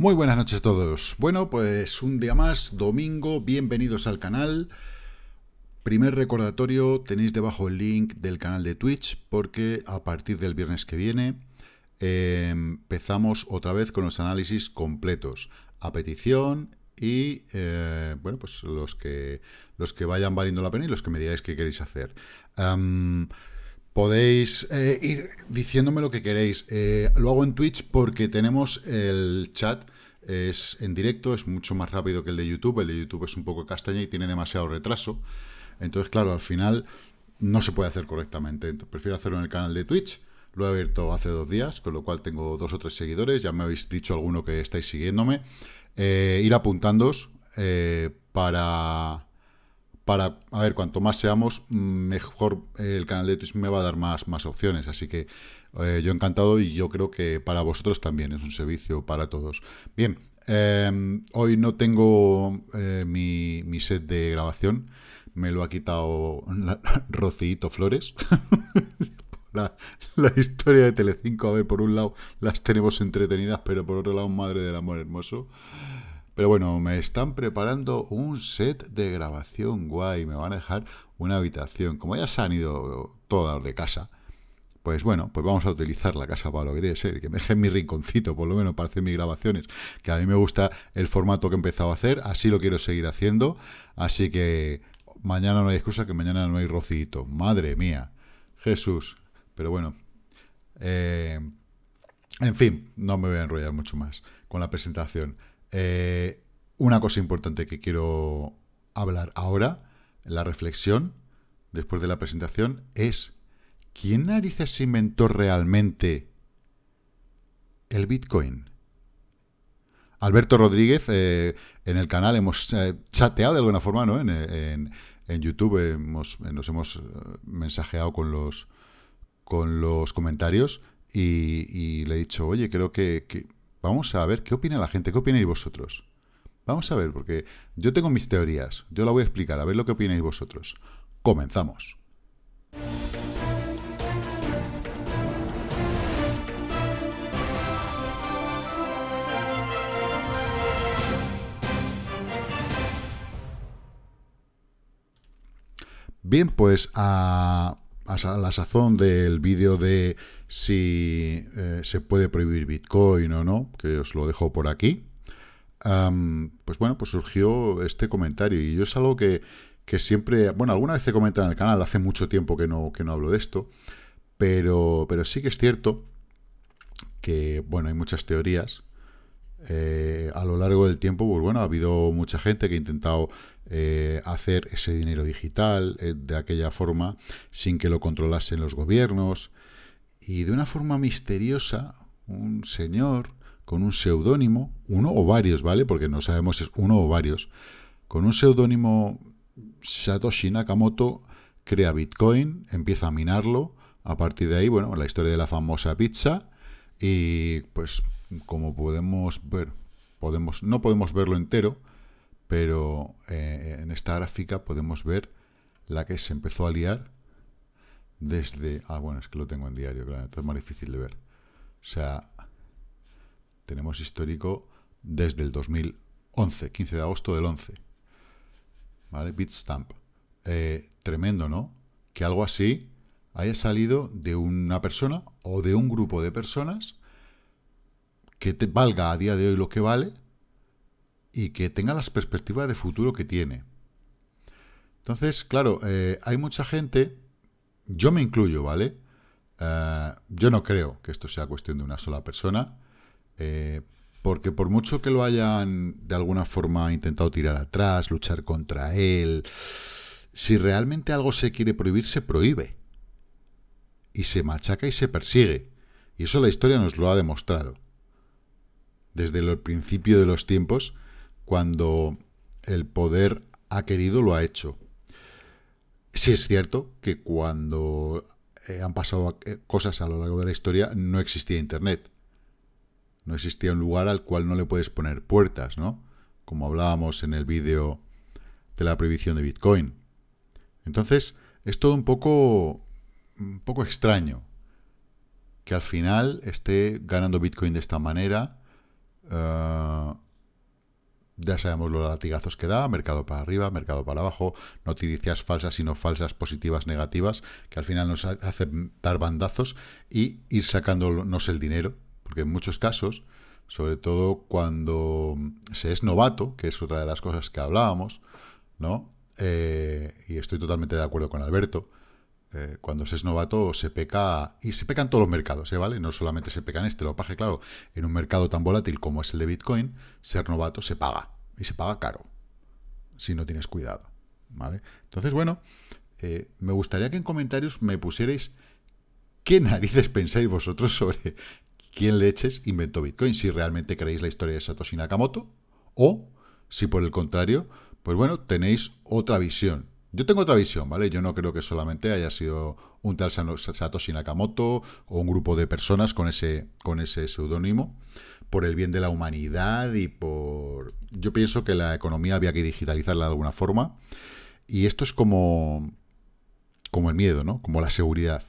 Muy buenas noches a todos. Bueno, pues un día más, domingo, bienvenidos al canal. Primer recordatorio, tenéis debajo el link del canal de Twitch porque a partir del viernes que viene eh, empezamos otra vez con los análisis completos a petición y eh, bueno pues los que los que vayan valiendo la pena y los que me digáis qué queréis hacer. podéis eh, ir diciéndome lo que queréis. lo hago en Twitch porque tenemos el chat es en directo, es mucho más rápido que el de YouTube. El de YouTube es un poco castaña y tiene demasiado retraso. Entonces, claro, al final no se puede hacer correctamente. prefiero hacerlo en el canal de Twitch. Lo he abierto hace dos días, con lo cual tengo dos o tres seguidores. Ya me habéis dicho alguno que estáis siguiéndome. Eh, ir apuntando eh, para, para... A ver, cuanto más seamos, mejor el canal de Twitch me va a dar más, más opciones. Así que eh, yo encantado y yo creo que para vosotros también es un servicio para todos. Bien, Em, hoy no tengo eh, mi, set de grabación. Me lo ha quitado Rocito Flores. la, la, historia de Telecinco, a ver, por un lado las tenemos entretenidas, pero por otro lado, madre del amor hermoso. Pero bueno, me están preparando un set de grabación guay. Me van a dejar una habitación. Como ya se han ido todas de casa, pues bueno, pues vamos a utilizar la casa para lo que debe ser, que me dejen mi rinconcito, por lo menos para hacer mis grabaciones, que a mí me gusta el formato que he empezado a hacer, así lo quiero seguir haciendo, así que mañana no hay excusa, que mañana no hay rocito, madre mía, Jesús, pero bueno, eh, en fin, no me voy a enrollar mucho más con la presentación. Eh, una cosa importante que quiero hablar ahora, la reflexión, después de la presentación, es ¿quién narices inventó realmente el Bitcoin? Alberto Rodríguez, eh, en el canal hemos eh, chateado de alguna forma, ¿no? En, YouTube eh, nos hemos mensajeado con los, con los comentarios y, le he dicho, oye, creo que, que, vamos a ver qué opina la gente, qué opináis vosotros. Vamos a ver, porque yo tengo mis teorías, yo la voy a explicar, a ver lo que opináis vosotros. Comenzamos. Bien, pues a, a la sazón del vídeo de si eh, se puede prohibir Bitcoin o no, que os lo dejo por aquí, pues bueno, pues surgió este comentario y yo es algo que, siempre, bueno, alguna vez he comentado en el canal, hace mucho tiempo que no, que no hablo de esto, pero, pero sí que es cierto que, bueno, hay muchas teorías. Eh, a lo largo del tiempo, pues bueno, ha habido mucha gente que ha intentado eh, hacer ese dinero digital eh, de aquella forma sin que lo controlasen los gobiernos. Y de una forma misteriosa, un señor con un seudónimo, uno o varios, ¿vale? Porque no sabemos si es uno o varios, con un seudónimo Satoshi Nakamoto crea Bitcoin, empieza a minarlo, a partir de ahí, bueno, la historia de la famosa pizza y pues como podemos ver, podemos no podemos verlo entero, pero eh, en esta gráfica podemos ver la que se empezó a liar desde... Ah, bueno, es que lo tengo en diario, claro, es más difícil de ver. O sea, tenemos histórico desde el 2011, 15 de agosto del 11. ¿Vale? Bitstamp. Eh, tremendo, ¿no? Que algo así haya salido de una persona o de un grupo de personas que te valga a día de hoy lo que vale, y que tenga las perspectivas de futuro que tiene. Entonces, claro, eh, hay mucha gente, yo me incluyo, ¿vale? Eh, yo no creo que esto sea cuestión de una sola persona, eh, porque por mucho que lo hayan de alguna forma intentado tirar atrás, luchar contra él, si realmente algo se quiere prohibir, se prohíbe. Y se machaca y se persigue. Y eso la historia nos lo ha demostrado. Desde el principio de los tiempos, cuando el poder ha querido, lo ha hecho. Sí es cierto que cuando eh, han pasado eh, cosas a lo largo de la historia, no existía Internet. No existía un lugar al cual no le puedes poner puertas, ¿no? Como hablábamos en el vídeo de la prohibición de Bitcoin. Entonces, es todo un poco, un poco extraño que al final esté ganando Bitcoin de esta manera. Ah, ya sabemos los latigazos que da, mercado para arriba, mercado para abajo, noticias falsas sino falsas, positivas, negativas, que al final nos hacen dar bandazos y ir sacándonos el dinero, porque en muchos casos, sobre todo cuando se es novato, que es otra de las cosas que hablábamos, ¿no? Eh, y estoy totalmente de acuerdo con Alberto, eh, cuando se es novato se peca, y se peca todos los mercados, ¿eh? ¿vale? No solamente se peca en este, lo paje, claro, en un mercado tan volátil como es el de Bitcoin, ser novato se paga, y se paga caro, si no tienes cuidado, ¿vale? Entonces, bueno, eh, me gustaría que en comentarios me pusierais qué narices pensáis vosotros sobre quién leches inventó Bitcoin, si realmente creéis la historia de Satoshi Nakamoto, o si por el contrario, pues bueno, tenéis otra visión yo tengo otra visión, ¿vale? Yo no creo que solamente haya sido un tal Satoshi Nakamoto o un grupo de personas con ese, con ese seudónimo por el bien de la humanidad y por... Yo pienso que la economía había que digitalizarla de alguna forma y esto es como, como el miedo, ¿no? Como la seguridad.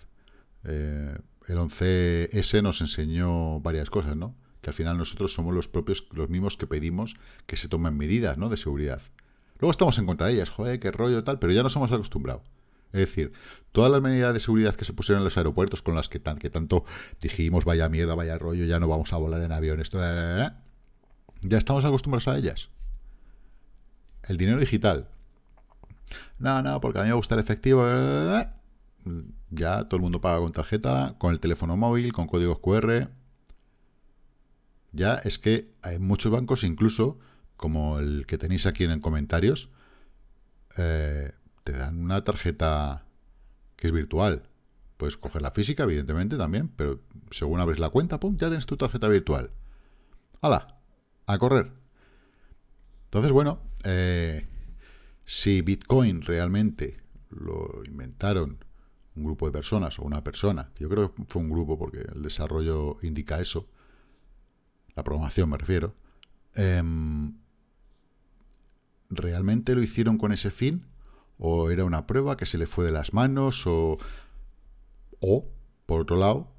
Eh, el 11S nos enseñó varias cosas, ¿no? Que al final nosotros somos los propios, los mismos que pedimos que se tomen medidas, ¿no? De seguridad. Luego estamos en contra de ellas, joder, qué rollo tal, pero ya nos hemos acostumbrado. Es decir, todas las medidas de seguridad que se pusieron en los aeropuertos con las que, tanto dijimos, vaya mierda, vaya rollo, ya no vamos a volar en avión esto, ya estamos acostumbrados a ellas. El dinero digital. No, no, porque a mí me gusta el efectivo. Ya todo el mundo paga con tarjeta, con el teléfono móvil, con códigos QR. Ya es que hay muchos bancos incluso como el que tenéis aquí en comentarios, eh, te dan una tarjeta que es virtual. Puedes coger la física, evidentemente, también, pero según abres la cuenta, ¡pum! ya tienes tu tarjeta virtual. ¡Hala! A correr. Entonces, bueno, eh, si Bitcoin realmente lo inventaron un grupo de personas o una persona, yo creo que fue un grupo porque el desarrollo indica eso, la programación me refiero, eh, ¿realmente lo hicieron con ese fin? ¿O era una prueba que se le fue de las manos? ¿O, o por otro lado,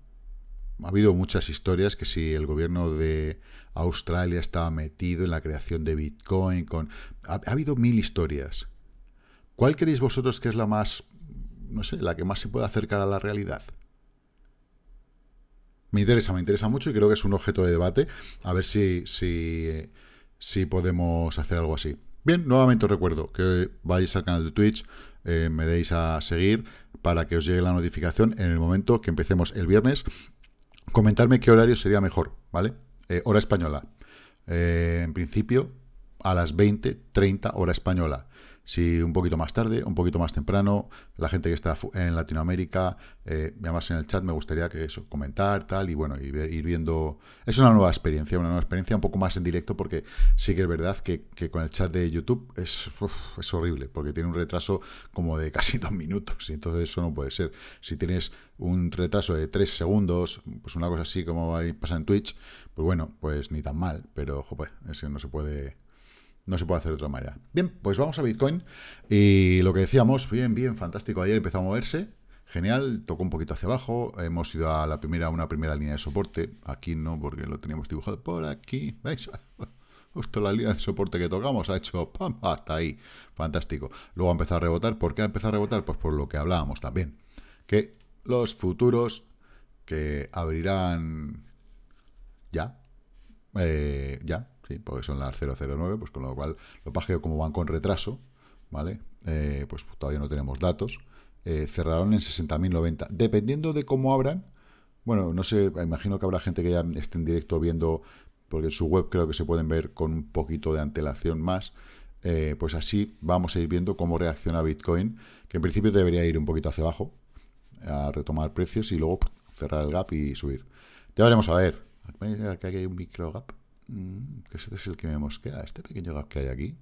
ha habido muchas historias que si el gobierno de Australia estaba metido en la creación de Bitcoin, con... ha, habido mil historias. ¿Cuál creéis vosotros que es la más, no sé, la que más se puede acercar a la realidad? Me interesa, me interesa mucho y creo que es un objeto de debate. A ver si, si eh, podemos hacer algo así. Bien, nuevamente os recuerdo que vais al canal de Twitch, eh, me deis a seguir para que os llegue la notificación en el momento que empecemos el viernes. Comentarme qué horario sería mejor, ¿vale? Eh, hora española. Eh, en principio, a las 20.30 hora española si un poquito más tarde, un poquito más temprano, la gente que está en Latinoamérica, eh, además en el chat me gustaría que eso, comentar, tal, y bueno, y ir viendo... Es una nueva experiencia, una nueva experiencia un poco más en directo porque sí que es verdad que, con el chat de YouTube es, es horrible, porque tiene un retraso como de casi dos minutos, y entonces eso no puede ser. Si tienes un retraso de tres segundos, pues una cosa así como pasa en Twitch, pues bueno, pues ni tan mal, pero joder, no se puede no se puede hacer de otra manera. Bien, pues vamos a Bitcoin. Y lo que decíamos, bien, bien, fantástico. Ayer empezó a moverse. Genial, tocó un poquito hacia abajo. Hemos ido a la primera, una primera línea de soporte. Aquí no, porque lo teníamos dibujado por aquí. ¿Veis? Justo la línea de soporte que tocamos ha hecho ¡pam! hasta ahí. Fantástico. Luego ha empezado a rebotar. ¿Por qué ha empezado a rebotar? Pues por lo que hablábamos también. Que los futuros que abrirán ya, eh, ya, porque son las 009, pues con lo cual lo pajeo como van con retraso, ¿vale? Eh, pues todavía no tenemos datos. Eh, cerraron en 60.090. Dependiendo de cómo abran, bueno, no sé, imagino que habrá gente que ya esté en directo viendo, porque en su web creo que se pueden ver con un poquito de antelación más. Eh, pues así vamos a ir viendo cómo reacciona Bitcoin, que en principio debería ir un poquito hacia abajo, a retomar precios y luego cerrar el gap y subir. Ya veremos a ver. Aquí hay un micro gap. Mm, que ese es el que me mosquea, este pequeño gap que hay aquí.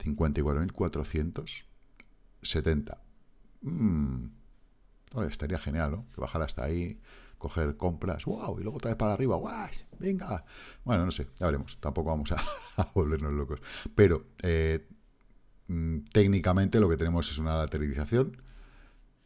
54.470. Mm, estaría genial, ¿no? Bajar hasta ahí, coger compras, wow, y luego otra vez para arriba, guau, venga. Bueno, no sé, ya veremos, tampoco vamos a, volvernos locos. Pero eh, mm, técnicamente lo que tenemos es una lateralización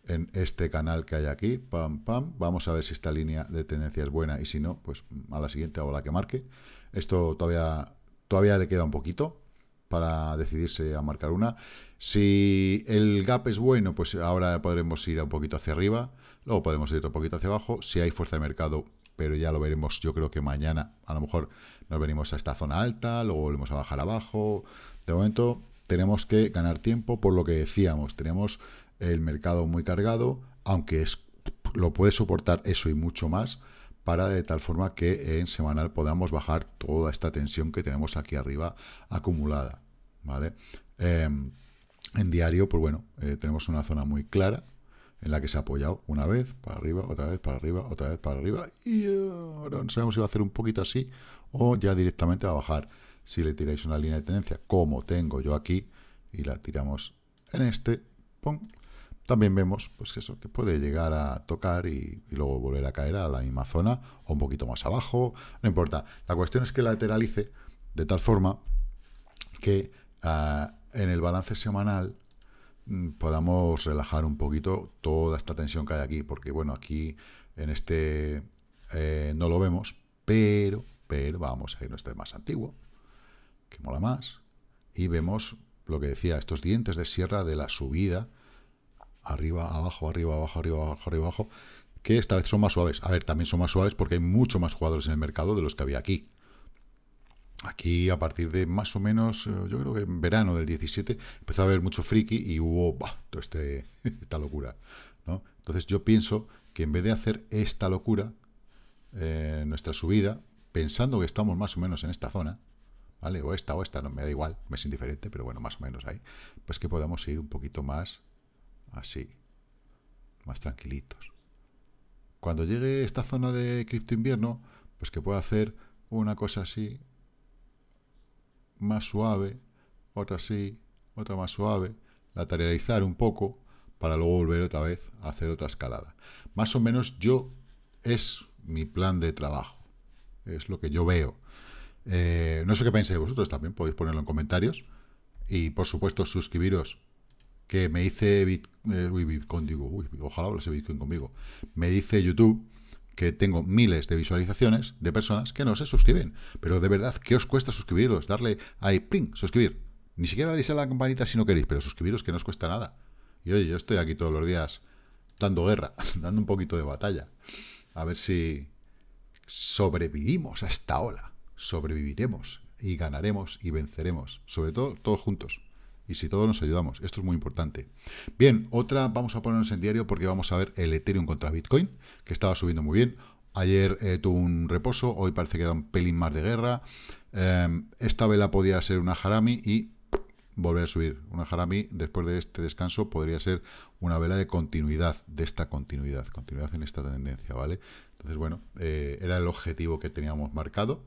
en este canal que hay aquí, pam, pam, vamos a ver si esta línea de tendencia es buena y si no, pues a la siguiente o la que marque. Esto todavía, todavía le queda un poquito para decidirse a marcar una. Si el gap es bueno, pues ahora podremos ir un poquito hacia arriba, luego podremos ir un poquito hacia abajo, si hay fuerza de mercado, pero ya lo veremos, yo creo que mañana a lo mejor nos venimos a esta zona alta, luego volvemos a bajar abajo, de momento tenemos que ganar tiempo por lo que decíamos, tenemos el mercado muy cargado, aunque lo puede soportar eso y mucho más, para de tal forma que en semanal podamos bajar toda esta tensión que tenemos aquí arriba acumulada. ¿vale? Em, en diario, pues bueno, eh, tenemos una zona muy clara en la que se ha apoyado una vez, para arriba, otra vez, para arriba, otra vez, para arriba, y ahora no sabemos si va a hacer un poquito así o ya directamente va a bajar. Si le tiráis una línea de tendencia, como tengo yo aquí, y la tiramos en este, ¡pum! también vemos pues eso, que puede llegar a tocar y, luego volver a caer a la misma zona o un poquito más abajo, no importa. La cuestión es que lateralice de tal forma que ah, en el balance semanal mm, podamos relajar un poquito toda esta tensión que hay aquí, porque bueno, aquí en este eh, no lo vemos, pero, pero vamos a irnos este más antiguo, que mola más, y vemos lo que decía, estos dientes de sierra de la subida, arriba, abajo, arriba, abajo, arriba, abajo, arriba, abajo, que esta vez son más suaves. A ver, también son más suaves porque hay mucho más jugadores en el mercado de los que había aquí. Aquí, a partir de más o menos, eh, yo creo que en verano del 17, empezó a haber mucho friki y hubo este, esta locura. ¿no? Entonces yo pienso que en vez de hacer esta locura, eh, nuestra subida, pensando que estamos más o menos en esta zona, ¿vale? O esta o esta, no me da igual, me es indiferente, pero bueno, más o menos ahí, pues que podamos ir un poquito más así, más tranquilitos. Cuando llegue esta zona de cripto invierno, pues que pueda hacer una cosa así, más suave, otra así, otra más suave, lateralizar un poco para luego volver otra vez a hacer otra escalada. Más o menos yo es mi plan de trabajo, es lo que yo veo. Eh, no sé qué pensáis vosotros, también podéis ponerlo en comentarios y por supuesto suscribiros que me dice eh, conmigo, me dice YouTube que tengo miles de visualizaciones de personas que no se suscriben. Pero de verdad, ¿qué os cuesta suscribiros? Darle ahí, pring, suscribir. Ni siquiera le a la campanita si no queréis, pero suscribiros que no os cuesta nada. Y oye, yo estoy aquí todos los días dando guerra, dando un poquito de batalla. A ver si sobrevivimos a esta ola. Sobreviviremos y ganaremos y venceremos. Sobre todo, todos juntos y si todos nos ayudamos. Esto es muy importante. Bien, otra vamos a ponernos en diario porque vamos a ver el Ethereum contra Bitcoin, que estaba subiendo muy bien. Ayer eh, tuvo un reposo, hoy parece que da un pelín más de guerra. Em, esta vela podía ser una harami y volver a subir. Una harami, después de este descanso, podría ser una vela de continuidad, de esta continuidad, continuidad en esta tendencia, ¿vale? Entonces, bueno, eh, era el objetivo que teníamos marcado.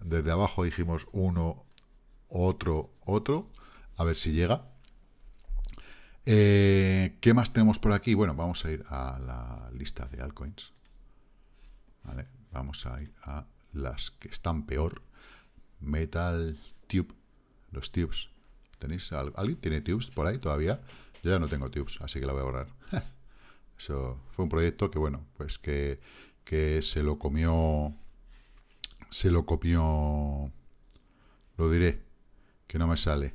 Desde abajo dijimos uno, otro, otro. A ver si llega. Eh, ¿Qué más tenemos por aquí? Bueno, vamos a ir a la lista de altcoins. vamos a ir a las que están peor. Metal Tube, los tubes. ¿Tenéis, ¿Alguien tiene tubes por ahí todavía? Yo ya no tengo tubes, así que la voy a borrar. Eso fue un proyecto que, bueno, pues que, que se lo comió... Se lo comió... Lo diré, que no me sale.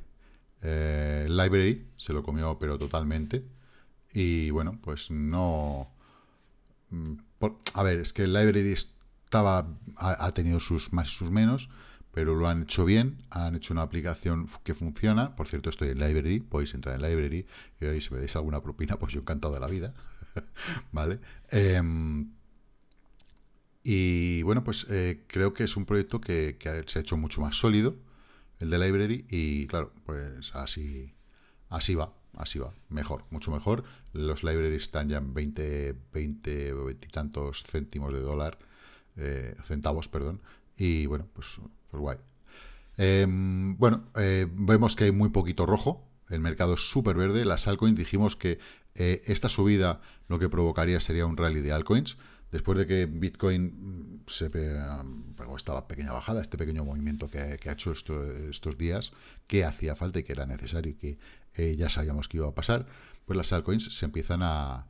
Eh, Library se lo comió, pero totalmente. Y bueno, pues no. Mm, a ver, es que el Library estaba, ha, tenido sus más y sus menos, pero lo han hecho bien. Han hecho una aplicación que funciona. Por cierto, estoy en Library, podéis entrar en Library y ahí si me dais alguna propina, pues yo encantado de la vida. ¿Vale? Em, y bueno, pues eh, creo que es un proyecto que se ha hecho mucho más sólido el de library, y claro, pues así, así va, así va, mejor, mucho mejor. Los libraries están ya en 20, 20 o 20 tantos céntimos de dólar, eh, centavos, perdón, y bueno, pues, pues guay. Em, bueno, eh, vemos que hay muy poquito rojo, el mercado es súper verde, las altcoins dijimos que eh, esta subida lo que provocaría sería un rally de altcoins, después de que Bitcoin mm, se mm, pegó esta pequeña bajada, este pequeño movimiento que, ha hecho estos días, que hacía falta y que era necesario y que eh, ya sabíamos que iba a pasar, pues las altcoins se empiezan a,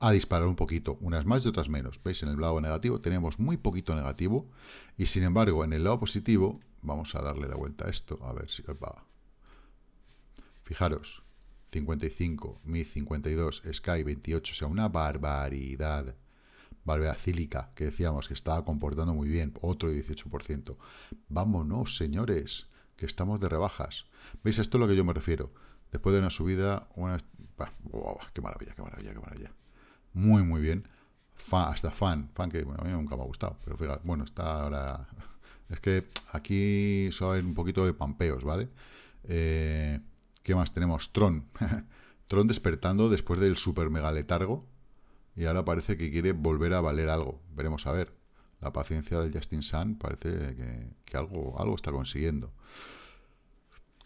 a disparar un poquito, unas más y otras menos. ¿Veis? En el lado negativo tenemos muy poquito negativo y sin embargo en el lado positivo, vamos a darle la vuelta a esto, a ver si... va. Fijaros, 55, Mi 52, Sky 28, o sea, una barbaridad. Valvea Cílica, que decíamos que estaba comportando muy bien, otro 18%. Vámonos, señores, que estamos de rebajas. ¿Veis? Esto a lo que yo me refiero. Después de una subida, una... ¡Qué maravilla, qué maravilla, qué maravilla! Muy, muy bien. hasta fan, fan que a mí nunca me ha gustado, pero fíjate, bueno, está ahora... Es que aquí suele haber un poquito de pampeos, ¿vale? Eh, ¿Qué más tenemos? Tron. Tron despertando después del super mega letargo. Y ahora parece que quiere volver a valer algo. Veremos a ver. La paciencia de Justin Sun parece que, algo, algo está consiguiendo.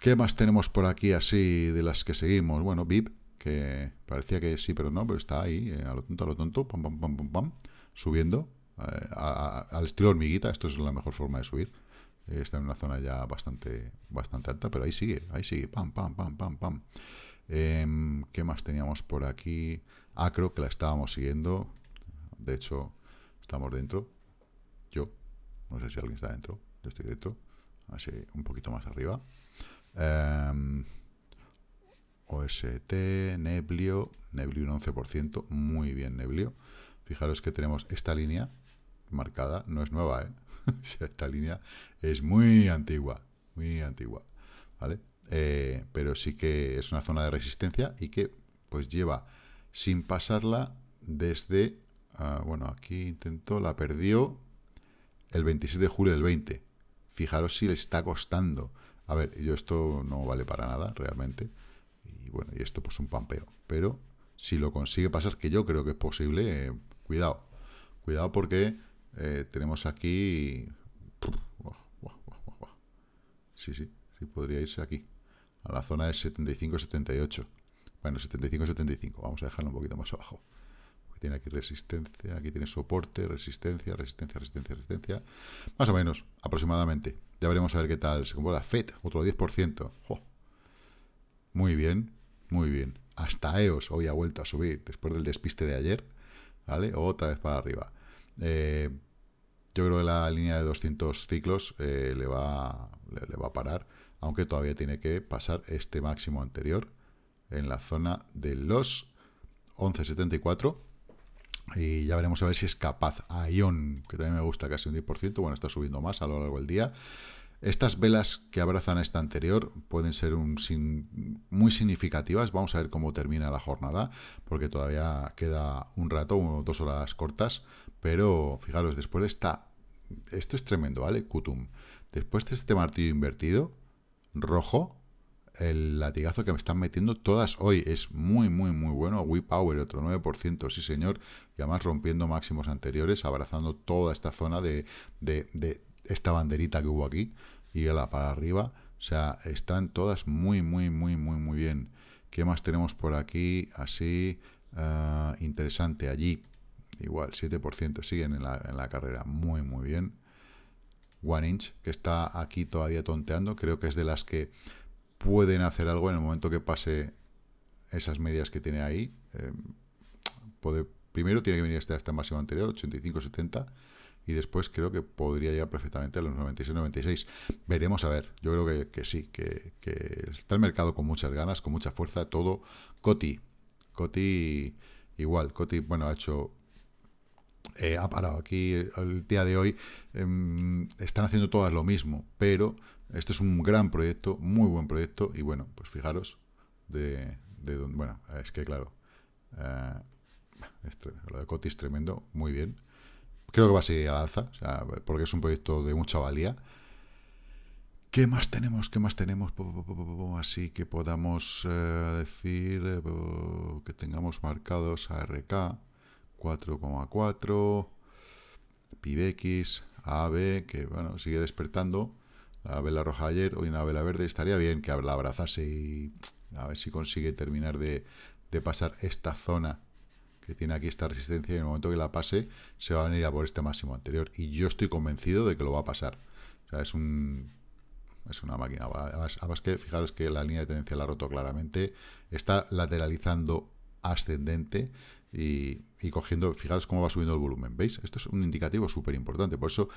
¿Qué más tenemos por aquí así de las que seguimos? Bueno, VIP, que parecía que sí, pero no, pero está ahí, eh, a lo tonto, a lo tonto, pam, pam, pam, pam, pam, subiendo. Eh, al estilo hormiguita, esto es la mejor forma de subir está en una zona ya bastante, bastante alta, pero ahí sigue, ahí sigue, pam, pam, pam, pam, pam. Em, ¿Qué más teníamos por aquí? Acro, ah, que la estábamos siguiendo. De hecho, estamos dentro. Yo, no sé si alguien está dentro, yo estoy dentro, así un poquito más arriba. Em, OST, Neblio, Neblio un 11%, muy bien Neblio. Fijaros que tenemos esta línea, marcada no es nueva, ¿eh? Esta línea es muy antigua, muy antigua, ¿vale? Eh, pero sí que es una zona de resistencia y que pues lleva sin pasarla desde, ah, bueno, aquí intentó, la perdió el 27 de julio del 20. Fijaros si le está costando. A ver, yo esto no vale para nada realmente. Y bueno, y esto pues un pampeo. Pero si lo consigue pasar, que yo creo que es posible, eh, cuidado. Cuidado porque eh, tenemos aquí... sí, sí, sí, podría irse aquí. A la zona de 75-78. Bueno, 75-75. Vamos a dejarlo un poquito más abajo. tiene aquí resistencia, aquí tiene soporte, resistencia, resistencia, resistencia, resistencia. Más o menos, aproximadamente. Ya veremos a ver qué tal se compone la FED. Otro 10%. Muy bien, muy bien. Hasta EOS hoy ha vuelto a subir después del despiste de ayer. ¿Vale? Otra vez para arriba. Eh, yo creo que la línea de 200 ciclos eh, le, va, le, va a parar, aunque todavía tiene que pasar este máximo anterior en la zona de los 11.74. Y ya veremos a ver si es capaz. A Ion, que también me gusta casi un 10%, bueno, está subiendo más a lo largo del día. Estas velas que abrazan esta anterior pueden ser un muy significativas. Vamos a ver cómo termina la jornada, porque todavía queda un rato, dos horas cortas, pero fijaros, después de esta... Esto es tremendo, ¿vale? Kutum. Después de este martillo invertido, rojo, el latigazo que me están metiendo todas hoy. Es muy, muy, muy bueno. Wii Power, otro 9%, sí señor. Y además rompiendo máximos anteriores, abrazando toda esta zona de, de, esta banderita que hubo aquí. Y la para arriba. O sea, están todas muy, muy, muy, muy, muy bien. ¿Qué más tenemos por aquí? Así, ah, interesante. Allí, igual, 7%, siguen en la, carrera, muy, muy bien. One Inch, que está aquí todavía tonteando, creo que es de las que pueden hacer algo en el momento que pase esas medias que tiene ahí. Em, puede, primero tiene que venir a este, este máximo anterior, 85-70, y después creo que podría llegar perfectamente a los 96-96. Veremos a ver, yo creo que, sí, que, está el mercado con muchas ganas, con mucha fuerza, todo. Coti, Coti igual, Coti, bueno, ha hecho eh, ha parado. Aquí el día de hoy em, están haciendo todas lo mismo, pero este es un gran proyecto, muy buen proyecto, y bueno, pues fijaros de, Bueno, es que claro, eh, lo de Coti es tremendo, muy bien. Creo que va a seguir a alza, porque es un proyecto de mucha valía. ¿Qué más tenemos? ¿Qué más tenemos? Así que podamos eh, decir que tengamos marcados ARK. 4,4. Pibex, ab que bueno, sigue despertando. La vela roja ayer, hoy una vela verde. Estaría bien que la abrazase y a ver si consigue terminar de, de pasar esta zona que tiene aquí esta resistencia y en el momento que la pase se va a venir a por este máximo anterior. Y yo estoy convencido de que lo va a pasar. es un es una máquina. Además que fijaros que la línea de tendencia la ha roto claramente. Está lateralizando ascendente y, cogiendo, fijaros cómo va subiendo el volumen, ¿veis? Esto es un indicativo súper importante, por eso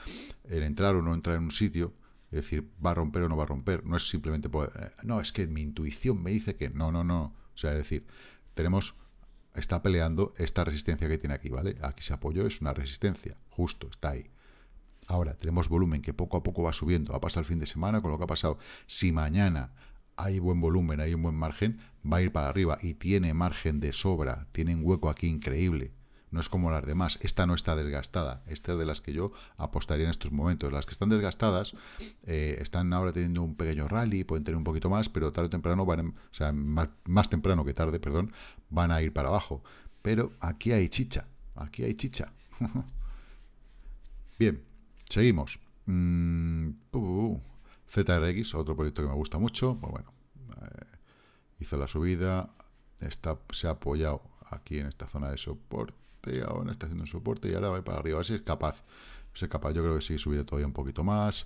el entrar o no entrar en un sitio, es decir, va a romper o no va a romper, no es simplemente, eh, no, es que mi intuición me dice que no, no, no, o sea, es decir, tenemos, está peleando esta resistencia que tiene aquí, ¿vale? Aquí se apoyó, es una resistencia, justo, está ahí. Ahora tenemos volumen que poco a poco va subiendo, ha pasado el fin de semana con lo que ha pasado. Si mañana hay buen volumen, hay un buen margen, va a ir para arriba y tiene margen de sobra, tiene un hueco aquí increíble. No es como las demás, esta no está desgastada, esta es de las que yo apostaría en estos momentos. Las que están desgastadas eh, están ahora teniendo un pequeño rally, pueden tener un poquito más, pero tarde o temprano van, o sea, más, temprano que tarde, perdón, van a ir para abajo. Pero aquí hay chicha, aquí hay chicha. Bien, seguimos. Mm, ZRX, otro proyecto que me gusta mucho, pues bueno, eh, hizo la subida, está, se ha apoyado aquí en esta zona de soporte, ahora está haciendo un soporte y ahora va a ir para arriba, a ver si es capaz, capaz, yo creo que sí, subirá todavía un poquito más,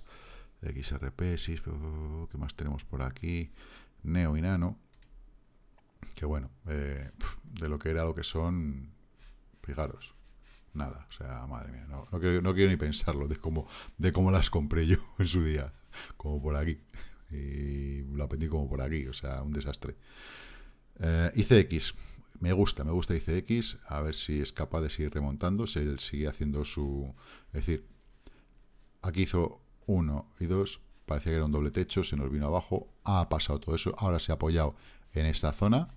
XRP, sí, oh, oh, oh, ¿qué más tenemos por aquí? Neo y Nano, que bueno, eh, de lo que he lo que son, fijaros, nada. O sea, madre mía, no, quiero, ni pensarlo de cómo, de cómo las compré yo en su día, como por aquí. Y lo aprendí como por aquí, o sea, un desastre. Eh, X, me gusta, me gusta X, a ver si es capaz de seguir remontando, si él sigue haciendo su... Es decir, aquí hizo uno y dos parecía que era un doble techo, se nos vino abajo, ha pasado todo eso, ahora se ha apoyado en esta zona,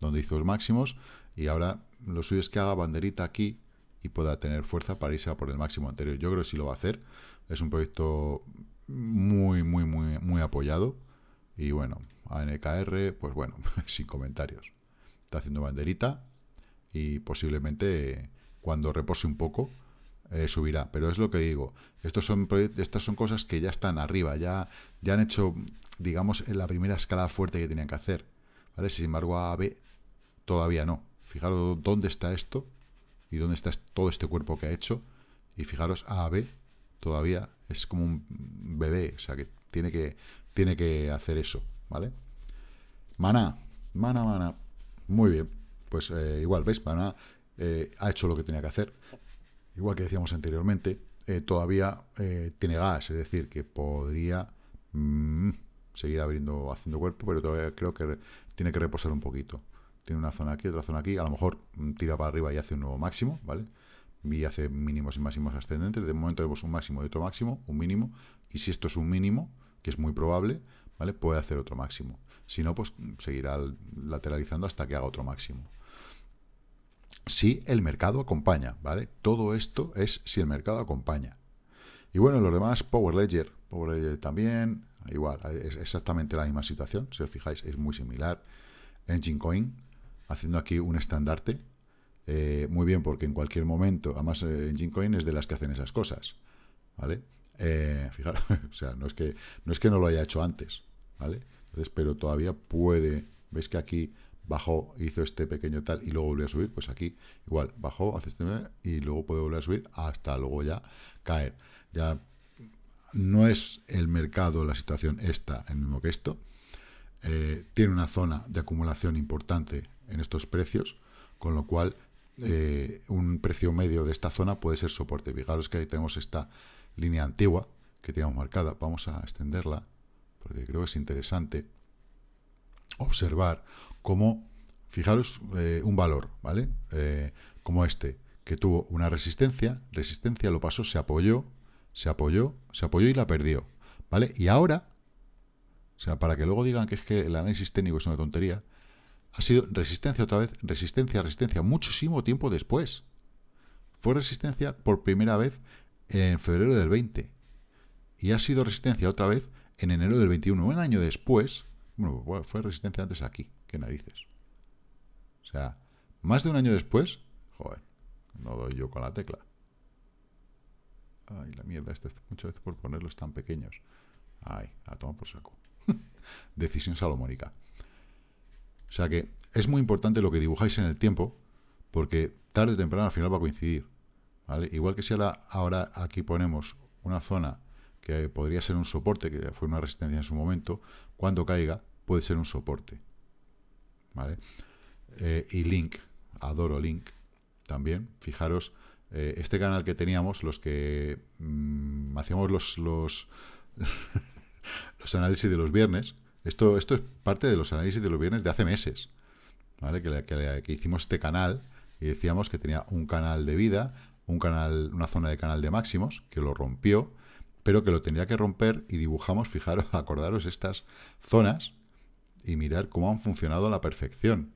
donde hizo los máximos, y ahora lo suyo es que haga banderita aquí, y pueda tener fuerza para irse a por el máximo anterior. Yo creo que sí lo va a hacer. Es un proyecto muy, muy, muy, muy apoyado. Y bueno, ANKR, pues bueno, sin comentarios. Está haciendo banderita y posiblemente cuando repose un poco eh, subirá. Pero es lo que digo, son estas son cosas que ya están arriba, ya, ya han hecho, digamos, la primera escala fuerte que tenían que hacer. ¿vale? Sin embargo, AB todavía no. Fijaros dónde está esto y dónde está todo este cuerpo que ha hecho. Y fijaros, A, B, todavía es como un bebé, o sea que tiene que, tiene que hacer eso, ¿vale? Mana, mana, mana. Muy bien, pues eh, igual, ¿veis? Mana eh, ha hecho lo que tenía que hacer. Igual que decíamos anteriormente, eh, todavía tiene gas, es decir, que podría mm, seguir abriendo, haciendo cuerpo, pero todavía creo que tiene que reposar un poquito tiene una zona aquí, otra zona aquí, a lo mejor mm, tira para arriba y hace un nuevo máximo, ¿vale? Y hace mínimos y máximos ascendentes, de momento tenemos un máximo y otro máximo, un mínimo, y si esto es un mínimo, que es muy probable, ¿vale? Puede hacer otro máximo. Si no, pues mm, seguirá lateralizando hasta que haga otro máximo. Si el mercado acompaña, ¿vale? Todo esto es si el mercado acompaña. Y bueno, los demás, Power Ledger, Power Ledger también, igual, es exactamente la misma situación, si os fijáis, es muy similar. Engine Coin, haciendo aquí un estandarte. Eh, muy bien, porque en cualquier momento, además eh, en Gincoin es de las que hacen esas cosas, ¿vale? Eh, fijaros, o sea, no es, que, no es que no lo haya hecho antes, ¿vale? Entonces, pero todavía puede, veis que aquí bajó, hizo este pequeño tal y luego volvió a subir, pues aquí igual, bajó, hace este y luego puede volver a subir hasta luego ya caer. Ya no es el mercado, la situación esta, el mismo que esto. tiene una zona de acumulación importante en estos precios, con lo cual eh, un precio medio de esta zona puede ser soporte. Fijaros que ahí tenemos esta línea antigua que teníamos marcada. Vamos a extenderla porque creo que es interesante observar cómo, fijaros, eh, un valor, ¿vale? Eh, como este, que tuvo una resistencia, resistencia lo pasó, se apoyó, se apoyó, se apoyó y la perdió, ¿vale? Y ahora, o sea, para que luego digan que es que el análisis técnico es una tontería, ha sido resistencia otra vez, resistencia, resistencia, muchísimo tiempo después. Fue resistencia por primera vez en febrero del 20 y ha sido resistencia otra vez en enero del 21, un año después. Bueno, fue resistencia antes aquí, qué narices. O sea, más de un año después, joder, no doy yo con la tecla. Ay, la mierda, esto, muchas veces por ponerlos tan pequeños. Ay, a tomar por saco. Decisión salomónica. O sea que es muy importante lo que dibujáis en el tiempo, porque tarde o temprano al final va a coincidir. ¿vale? Igual que si ahora, aquí ponemos una zona que podría ser un soporte, que fue una resistencia en su momento, cuando caiga puede ser un soporte. ¿vale? Eh, y Link, adoro Link también. Fijaros, eh, este canal que teníamos, los que mm, hacíamos los, los análisis de los viernes, esto, es parte de los análisis de los viernes de hace meses, ¿vale? Que, hicimos este canal y decíamos que tenía un canal de vida, un canal, una zona de canal de máximos, que lo rompió, pero que lo tendría que romper y dibujamos, fijaros, acordaros estas zonas y mirar cómo han funcionado a la perfección.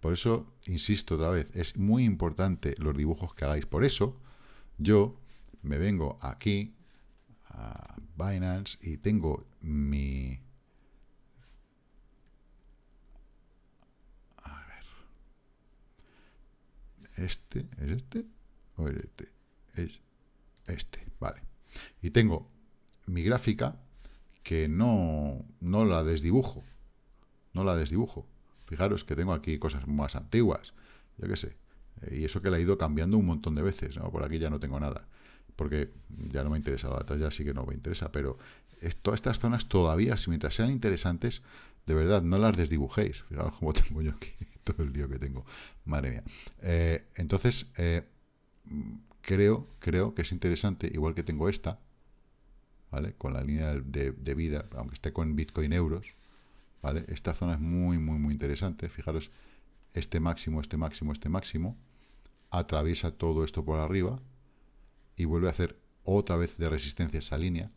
Por eso, insisto otra vez, es muy importante los dibujos que hagáis. Por eso, yo me vengo aquí a Binance y tengo mi, este, ¿es este? ¿O es este? Es este, vale. Y tengo mi gráfica que no, no la desdibujo. No la desdibujo. Fijaros que tengo aquí cosas más antiguas, yo qué sé. Y eso que la he ido cambiando un montón de veces, Por aquí ya no tengo nada, porque ya no me interesa, la talla, ya sí que no me interesa, pero todas estas zonas todavía, si mientras sean interesantes, de verdad, no las desdibujéis. Fijaros cómo tengo yo aquí todo el lío que tengo. Madre mía. Eh, entonces, eh, creo, creo que es interesante, igual que tengo esta, ¿vale? Con la línea de, de, vida, aunque esté con Bitcoin euros, ¿vale? Esta zona es muy, muy, muy interesante. Fijaros, este máximo, este máximo, este máximo, atraviesa todo esto por arriba y vuelve a hacer otra vez de resistencia esa línea.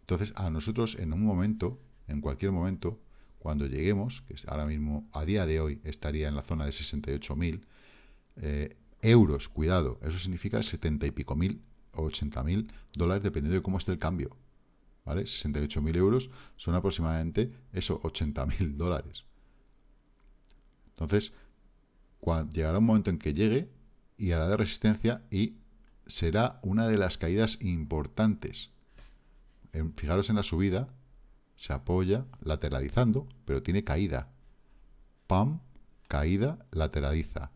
Entonces, a nosotros en un momento, en cualquier momento, cuando lleguemos, que ahora mismo a día de hoy estaría en la zona de 68.000 eh, euros, cuidado, eso significa 70 y pico mil o 80 mil dólares dependiendo de cómo esté el cambio. ¿Vale? 68.000 euros son aproximadamente eso, 80.000 dólares. Entonces, llegará un momento en que llegue y hará de resistencia y será una de las caídas importantes. fijaros en la subida, se apoya lateralizando, pero tiene caída. Pam, caída, lateraliza.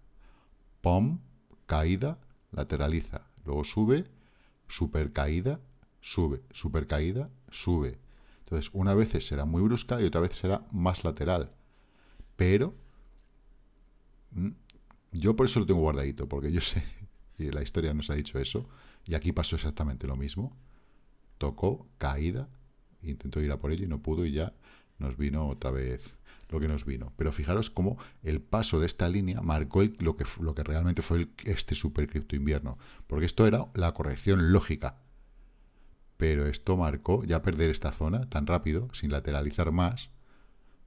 Pam, caída, lateraliza. Luego sube, supercaída, sube, Supercaída, sube. Entonces, una vez será muy brusca y otra vez será más lateral. Pero mm, yo por eso lo tengo guardadito, porque yo sé, y la historia nos ha dicho eso, y aquí pasó exactamente lo mismo. Tocó, caída, intentó ir a por ello y no pudo y ya nos vino otra vez lo que nos vino. Pero fijaros cómo el paso de esta línea marcó lo, que, lo, que, realmente fue este super cripto invierno, porque esto era la corrección lógica. Pero esto marcó ya perder esta zona tan rápido, sin lateralizar más,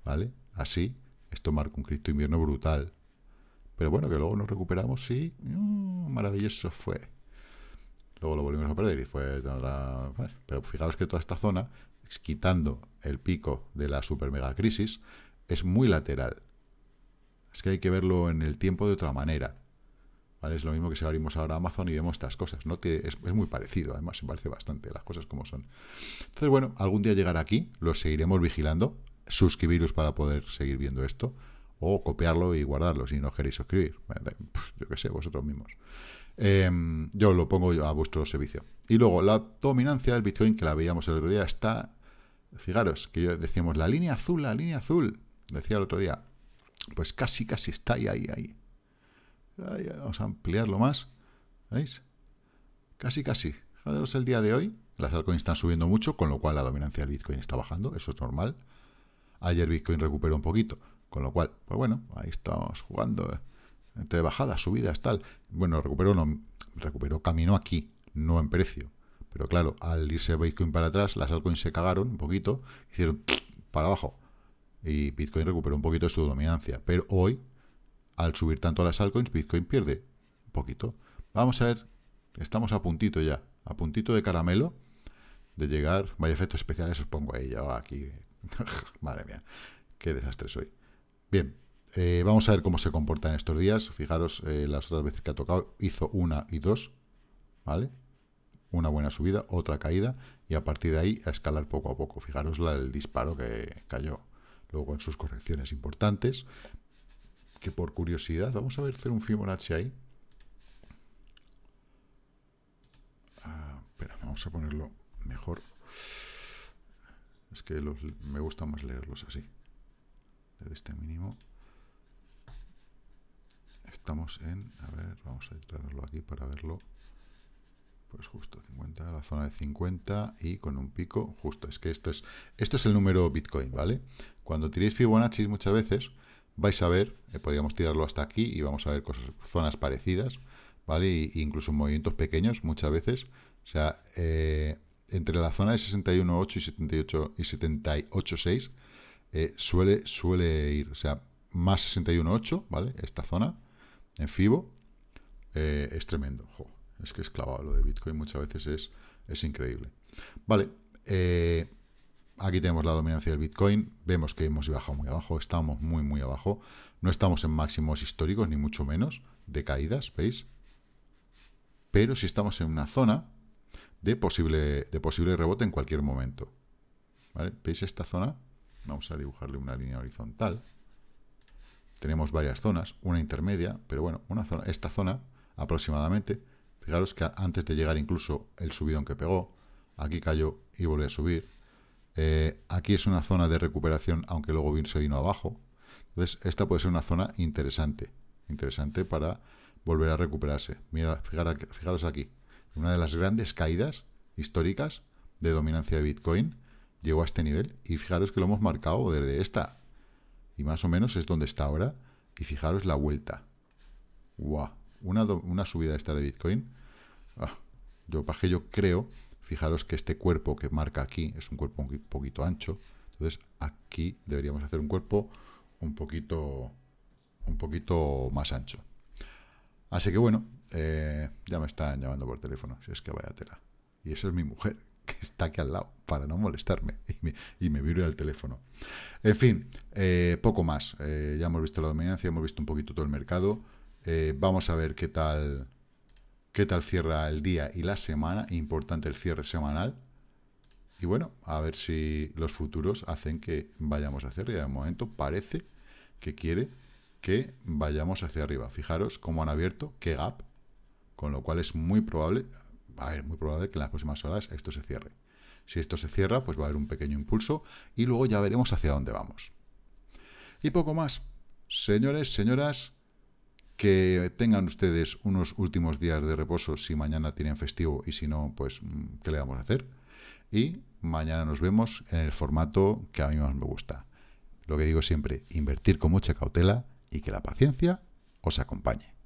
¿vale? Así, esto marcó un cripto invierno brutal. Pero bueno, que luego nos recuperamos y uh, maravilloso fue. Luego lo volvimos a perder y fue... Pero fijaros que toda esta zona quitando el pico de la super mega crisis, es muy lateral. Es que hay que verlo en el tiempo de otra manera. Es lo mismo que si abrimos ahora Amazon y vemos estas cosas. ¿no? es, muy parecido, además, se parece bastante las cosas como son. Entonces, bueno, algún día llegará aquí, lo seguiremos vigilando. Suscribiros para poder seguir viendo esto. O copiarlo y guardarlo si no queréis suscribir. Yo qué sé, vosotros mismos. Em, yo lo pongo a vuestro servicio. Y luego, la dominancia del Bitcoin, que la veíamos el otro día, está Fijaros, que yo decíamos, la línea azul, la línea azul, decía el otro día, pues casi, casi está ahí, ahí, ahí. vamos a ampliarlo más, ¿veis? Casi, casi. Fijaros el día de hoy, las altcoins están subiendo mucho, con lo cual la dominancia del Bitcoin está bajando, eso es normal. Ayer Bitcoin recuperó un poquito, con lo cual, pues bueno, ahí estamos jugando, ¿eh? entre bajadas, subidas, tal. Bueno, recuperó, no, recuperó camino aquí, no en precio. Pero claro, al irse Bitcoin para atrás, las altcoins se cagaron un poquito, hicieron para abajo. Y Bitcoin recuperó un poquito de su dominancia. Pero hoy, al subir tanto las altcoins, Bitcoin pierde un poquito. Vamos a ver, estamos a puntito ya, a puntito de caramelo de llegar. Vaya efectos especiales os pongo ahí, ya aquí. Madre mía, qué desastre soy. Bien, eh, vamos a ver cómo se comporta en estos días. Fijaros, eh, las otras veces que ha tocado hizo una y dos, ¿vale? una buena subida, otra caída y a partir de ahí a escalar poco a poco. Fijaros la, el disparo que cayó luego en sus correcciones importantes. Que por curiosidad, vamos a ver hacer un Fibonacci ahí. Ah, espera, vamos a ponerlo mejor. Es que me gusta más leerlos así. Desde este mínimo. Estamos en... A ver, vamos a entrarlo aquí para verlo pues justo 50, la zona de 50 y con un pico justo. Es que esto es, esto es el número Bitcoin, ¿vale? Cuando tiréis Fibonacci muchas veces vais a ver, eh, podríamos tirarlo hasta aquí y vamos a ver cosas, zonas parecidas, ¿vale? E incluso movimientos pequeños muchas veces. O sea, eh, entre la zona de 61.8 y 78 y 78.6 eh, suele, suele ir, o sea, más 61.8, ¿vale? Esta zona en FIBO es tremendo. Es que es clavado lo de Bitcoin muchas veces es, es increíble. Vale, eh, aquí tenemos la dominancia del Bitcoin. Vemos que hemos bajado muy abajo, estamos muy, muy abajo. No estamos en máximos históricos, ni mucho menos, de caídas, ¿veis? Pero sí estamos en una zona de posible, de posible rebote en cualquier momento. ¿Veis esta zona? Vamos a dibujarle una línea horizontal. Tenemos varias zonas, una intermedia, pero bueno, una zona, esta zona aproximadamente Fijaros que antes de llegar incluso el subidón que pegó, aquí cayó y volvió a subir. Eh, aquí es una zona de recuperación, aunque luego se vino abajo. Entonces, esta puede ser una zona interesante, interesante para volver a recuperarse. Mira, fijaros aquí, una de las grandes caídas históricas de dominancia de Bitcoin llegó a este nivel y fijaros que lo hemos marcado desde esta y más o menos es donde está ahora y fijaros la vuelta. Una, una subida esta de Bitcoin Ah, yo bajé, yo creo, fijaros que este cuerpo que marca aquí es un cuerpo un poquito ancho, entonces aquí deberíamos hacer un cuerpo un poquito, un poquito más ancho. Así que bueno, eh, ya me están llamando por teléfono, si es que vaya tela. Y eso es mi mujer, que está aquí al lado, para no molestarme, y me, y vibra el teléfono. En fin, eh, poco más. Eh, ya hemos visto la dominancia, hemos visto un poquito todo el mercado. vamos a ver qué tal, qué tal cierra el día y la semana, importante el cierre semanal. Y bueno, a ver si los futuros hacen que vayamos hacia arriba. De momento parece que quiere que vayamos hacia arriba. Fijaros cómo han abierto, qué gap, con lo cual es muy probable, muy probable que en las próximas horas esto se cierre. Si esto se cierra, pues va a haber un pequeño impulso y luego ya veremos hacia dónde vamos. Y poco más. Señores, señoras, que tengan ustedes unos últimos días de reposo si mañana tienen festivo y si no, pues, mm, ¿qué le vamos a hacer? Y mañana nos vemos en el formato que a mí más me gusta. Lo que digo siempre, invertir con mucha cautela y que la paciencia os acompañe.